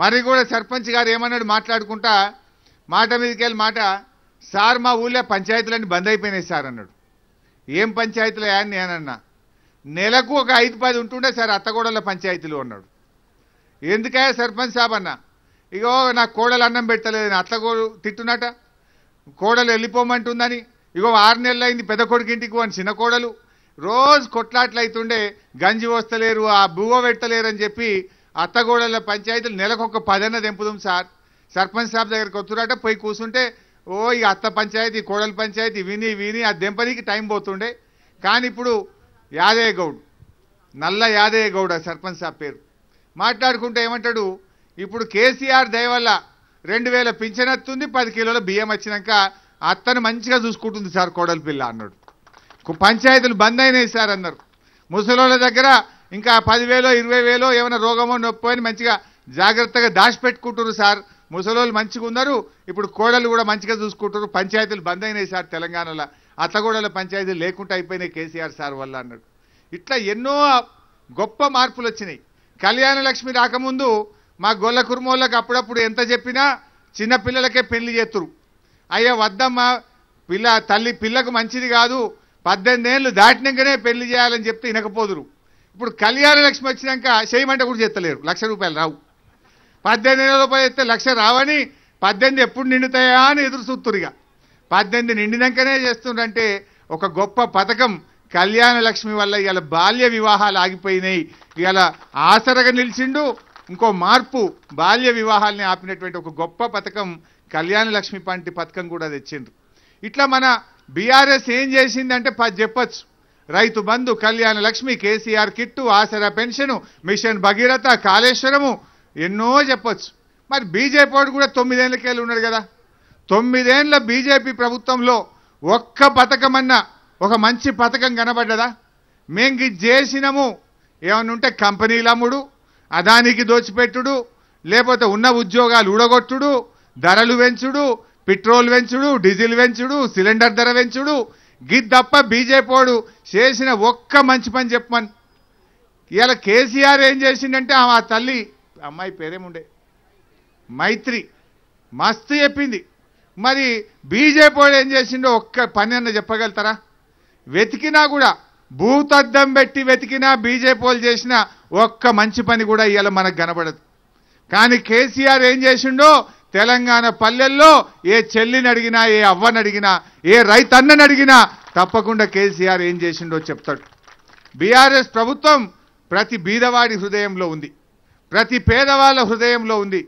మరి కూడా సర్పంచ్ గారు ఏమన్నాడు మాట్లాడుకుంటా మాట మీదకెళ్ళి మాట సార్ మా ఊళ్ళో పంచాయతీలన్నీ బంద్ అయిపోయినాయి సార్ అన్నాడు ఏం పంచాయతీలు అని నేనన్నా నెలకు ఒక ఐదు పది ఉంటుండే సార్ అత్తగూడల పంచాయతీలు అన్నాడు ఎందుకయ సర్పంచ్ సాబ్ అన్న ఇగో నా కోడలు అన్నం పెట్టలేదు అత్తగోడు తిట్టునట కోడలు వెళ్ళిపోమంటుందని ఇగో ఆరు నెలలు అయింది పెద్ద కొడుకు ఇంటికి అని చిన్న కోడలు రోజు కొట్లాట్లు అవుతుండే గంజి వస్తలేరు ఆ బువ్వ పెట్టలేరు అని చెప్పి అత్తగోడల పంచాయతీలు నెలకొక పదన్న తెంపుదాం సార్ సర్పంచ్ సాబ్ దగ్గరికి వస్తున్నట్ట పోయి కూర్చుంటే ఓ ఇక అత్త పంచాయతీ కోడల పంచాయతీ విని విని ఆ దెంపనికి టైం పోతుండే కానీ ఇప్పుడు యాదయ్య గౌడ్ నల్ల యాదయ్య గౌడ సర్పంచ్ సాబ్ పేరు మాట్లాడుకుంటే ఏమంటాడు ఇప్పుడు కేసీఆర్ దయ వల్ల రెండు వేల పింఛన్ పది కిలోల బియ్యం వచ్చినాక అత్తను మంచిగా చూసుకుంటుంది సార్ కోడలపిల్ల పిల్ల అన్నాడు పంచాయతీలు బంద్ అయినాయి సార్ అన్నారు ముసలోళ్ళ దగ్గర ఇంకా పదివేలో ఇరవై వేలో ఏమైనా రోగమో నొప్పి అని మంచిగా జాగ్రత్తగా దాచిపెట్టుకుంటున్నారు సార్ ముసలోళ్ళు మంచిగా ఉన్నారు ఇప్పుడు కోడలు కూడా మంచిగా చూసుకుంటారు పంచాయతీలు బంద్ అయినాయి సార్ తెలంగాణలో అత్తగూడల పంచాయతీలు లేకుండా అయిపోయినాయి కేసీఆర్ సార్ వల్ల అన్నాడు ఇట్లా ఎన్నో గొప్ప మార్పులు వచ్చినాయి కళ్యాణ లక్ష్మి రాకముందు మా గొల్ల కుర్మోళ్ళకి అప్పుడప్పుడు ఎంత చెప్పినా చిన్నపిల్లలకే పెళ్లి చేతురు అయ్యా వద్దమ్మా పిల్ల తల్లి పిల్లకు మంచిది కాదు పద్దెనిమిది ఏళ్ళు దాటినాకనే పెళ్లి చేయాలని చెప్తే వినకపోదురు ఇప్పుడు కళ్యాణ లక్ష్మి వచ్చినాక చేయమంటే కూడా చేస్తలేరు లక్ష రూపాయలు రావు పద్దెనిమిది వేల రూపాయలు అయితే లక్ష రావని పద్దెనిమిది ఎప్పుడు నిండుతాయా అని ఎదురు చూస్తురుగా పద్దెనిమిది నిండినాకనే చేస్తుండే ఒక గొప్ప పథకం కళ్యాణ లక్ష్మి వల్ల ఇవాళ బాల్య వివాహాలు ఆగిపోయినాయి ఇవాళ ఆసరగా నిలిచిండు ఇంకో మార్పు బాల్య వివాహాలని ఆపినటువంటి ఒక గొప్ప పథకం కళ్యాణ లక్ష్మి పంటి పథకం కూడా తెచ్చిండ్రు ఇట్లా మన బీఆర్ఎస్ ఏం చేసిందంటే చెప్పచ్చు Rythu Bandhu Kalyana Lakshmi KCR kit Aasara pension mission Bhagiratha Kaleshwaram ఎన్నో చెప్పొచ్చు మరి బీజేపీ వాడు కూడా వెళ్ళి ఉన్నాడు కదా తొమ్మిదేళ్ల బీజేపీ ప్రభుత్వంలో ఒక్క పథకమన్నా ఒక మంచి పథకం కనబడ్డదా మేము ఇది ఏమన్నా ఏమనుంటే కంపెనీలు అమ్ముడు అదానికి దోచిపెట్టుడు లేకపోతే ఉన్న ఉద్యోగాలు ఊడగొట్టుడు ధరలు పెంచుడు పెట్రోల్ పెంచుడు డీజిల్ పెంచుడు సిలిండర్ ధర పెంచుడు గిద్దప్ప బీజేపోడు చేసిన ఒక్క మంచి పని చెప్పమని ఇవాళ కేసీఆర్ ఏం చేసిండంటే ఆ తల్లి అమ్మాయి పేరేముండే మైత్రి మస్తు చెప్పింది మరి బీజేపీ ఏం చేసిండో ఒక్క పని అన్న చెప్పగలుగుతారా వెతికినా కూడా భూతద్దం పెట్టి వెతికినా బీజేపీ చేసిన ఒక్క మంచి పని కూడా ఇవాళ మనకు కనబడదు కానీ కేసీఆర్ ఏం చేసిండో తెలంగాణ పల్లెల్లో ఏ చెల్లిని అడిగినా ఏ అవ్వని అడిగినా ఏ రైతన్నని అడిగినా తప్పకుండా కేసీఆర్ ఏం చేసిండో చెప్తాడు బీఆర్ఎస్ ప్రభుత్వం ప్రతి బీదవాడి హృదయంలో ఉంది ప్రతి పేదవాళ్ళ హృదయంలో ఉంది